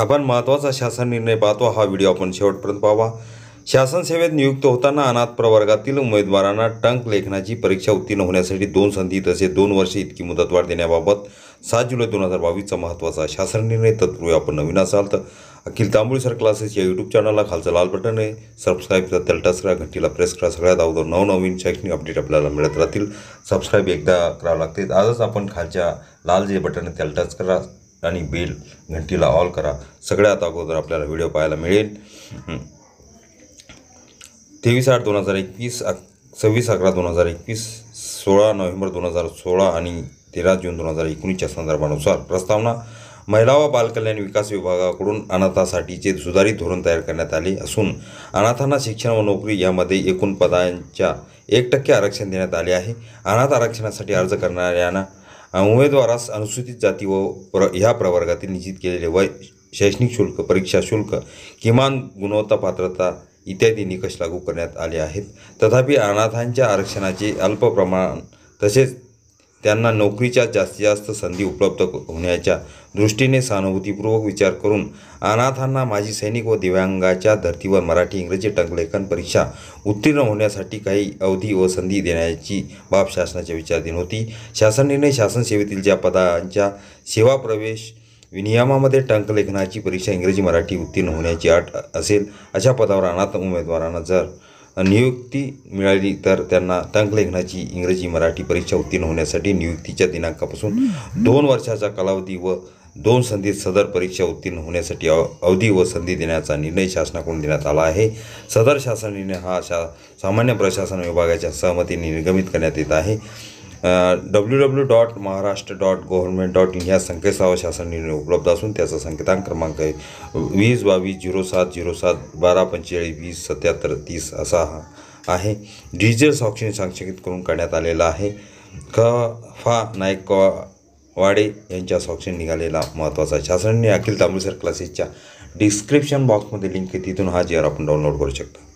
आपण महत्त्वाचा शासन निर्णय पाहतो हा व्हिडिओ आपण शेवटपर्यंत पाहावा शासन सेवेत नियुक्त होताना अनाथ प्रवर्गातील उमेदवारांना टंक लेखनाची परीक्षा उत्तीर्ण होण्यासाठी दोन संधी तसेच दोन वर्षे इतकी मुदतवाढ देण्याबाबत सात जुलै दोन हजार बावीसचा महत्त्वाचा शासन निर्णय तत्पूर्वी आपण नवीन असाल तर अखिल तांबूळ सर क्लासेस या यूट्यूब चॅनलला खालचं लाल बटन आहे सबस्क्राईब करा त्याला टच करा घंटीला प्रेस करा सगळ्यात अगोदर नवनवीन शैक्षणिक अपडेट आपल्याला मिळत राहतील सबस्क्राईब एकदा करावं लागते आजच आपण खालच्या लाल जे बटन आहे त्याला टच करा आणि बेल घंटीला ऑल करा सगळ्यात अगोदर आपल्याला व्हिडिओ पाहायला मिळेल तेवीस आठ दोन हजार एकवीस अक सव्वीस अकरा दोन हजार एकवीस सोळा नोव्हेंबर दोन हजार सोळा आणि तेरा जून दोन हजार एकोणीसच्या संदर्भानुसार प्रस्तावना महिला व बालकल्याण विकास विभागाकडून अनाथासाठीचे सुधारित धोरण तयार करण्यात आले असून अनाथांना शिक्षण व नोकरी यामध्ये एकूण पदांच्या एक टक्के आरक्षण देण्यात आले आहे अनाथ आरक्षणासाठी अर्ज करणाऱ्यांना उमेदवारास अनुसूचित जाती व प्र ह्या प्रवर्गातील निश्चित केलेले वय शैक्षणिक शुल्क परीक्षा शुल्क किमान गुणवत्ता पात्रता इत्यादी निकष लागू करण्यात आले आहेत तथापि अनाथांच्या आरक्षणाचे अल्प प्रमाण तसेच त्यांना नोकरीच्या जास्तीत जास्त संधी उपलब्ध होण्याच्या दृष्टीने सहानुभूतीपूर्वक विचार करून अनाथांना माजी सैनिक व दिव्यांगाच्या धर्तीवर मराठी इंग्रजी टंकलेखन परीक्षा उत्तीर्ण होण्यासाठी काही अवधी व संधी देण्याची बाब शासनाच्या विचारधीन होती शासन निर्णय शासन सेवेतील ज्या पदांच्या सेवा प्रवेश विनियमामध्ये टंकलेखनाची परीक्षा इंग्रजी मराठी उत्तीर्ण होण्याची अट असेल अशा पदावर अनाथ उमेदवारांना जर नियुक्ती मिळाली तर त्यांना टंकलेखनाची इंग्रजी मराठी परीक्षा उत्तीर्ण होण्यासाठी नियुक्तीच्या दिनांकापासून दोन वर्षाचा कालावधी व दोन संधी सदर परीक्षा उत्तीर्ण होण्यासाठी अवधी व संधी देण्याचा निर्णय शासनाकडून देण्यात आला आहे सदर शासन निर्णय हा शा सामान्य प्रशासन विभागाच्या सहमतीने निर्गमित करण्यात येत आहे W W dot Maharashtra dot government dot in ह्या संकेतस्थळावर शासन निर्णय उपलब्ध असून त्याचा संकेतांक क्रमांक आहे वीस बावीस झिरो सात झिरो सात बारा पंचेचाळीस वीस सत्याहत्तर तीस असा हा आहे डिजिटल सॉक्शन संक्षेपित करून करण्यात आलेला आहे क फा नायक वाडे यांच्या साक्षीने निघालेला महत्त्वाचा शासनने अखिल तांबुळसर क्लासेसच्या डिस्क्रिप्शन बॉक्समध्ये लिंक आहे तिथून हा जी आर आपण डाउनलोड करू शकता